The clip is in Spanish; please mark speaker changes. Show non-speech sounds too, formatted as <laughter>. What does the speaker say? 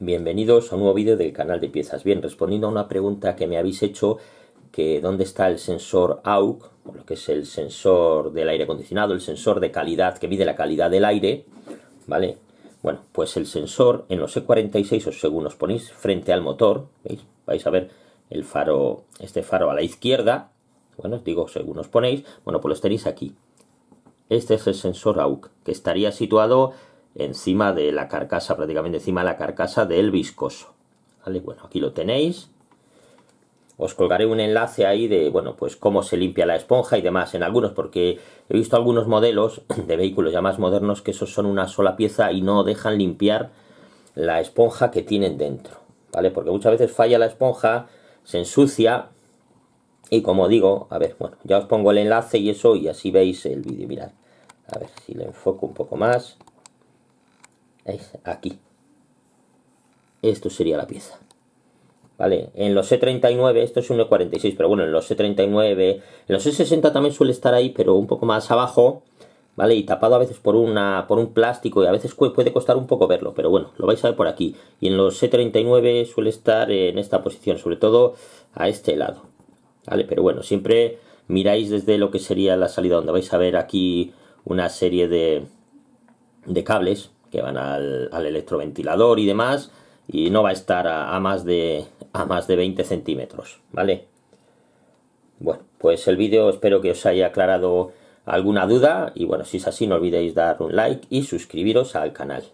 Speaker 1: Bienvenidos a un nuevo vídeo del canal de piezas. Bien, respondiendo a una pregunta que me habéis hecho, que dónde está el sensor AUC, lo que es el sensor del aire acondicionado, el sensor de calidad que mide la calidad del aire, ¿vale? Bueno, pues el sensor en los E46, o según os ponéis frente al motor, ¿veis? Vais a ver el faro, este faro a la izquierda, bueno, os digo según os ponéis, bueno, pues los tenéis aquí. Este es el sensor AUC, que estaría situado encima de la carcasa, prácticamente encima de la carcasa del viscoso. ¿Vale? Bueno, aquí lo tenéis. Os colgaré un enlace ahí de, bueno, pues cómo se limpia la esponja y demás en algunos, porque he visto algunos modelos <clears throat> de vehículos ya más modernos que esos son una sola pieza y no dejan limpiar la esponja que tienen dentro, ¿vale? Porque muchas veces falla la esponja, se ensucia y como digo, a ver, bueno, ya os pongo el enlace y eso y así veis el vídeo, mirad. A ver si le enfoco un poco más aquí. Esto sería la pieza. ¿Vale? En los C39, e esto es un E46, pero bueno, en los C39, e en los C60 e también suele estar ahí, pero un poco más abajo, ¿vale? Y tapado a veces por, una, por un plástico y a veces puede costar un poco verlo, pero bueno, lo vais a ver por aquí. Y en los C39 suele estar en esta posición, sobre todo a este lado, ¿vale? Pero bueno, siempre miráis desde lo que sería la salida, donde vais a ver aquí una serie de, de cables, que van al, electroventilador y demás, y no va a estar a, más, de, a más de 20 centímetros, ¿vale? Bueno, pues el vídeo espero que os haya aclarado alguna duda y bueno, si es así no olvidéis dar un like y suscribiros al canal.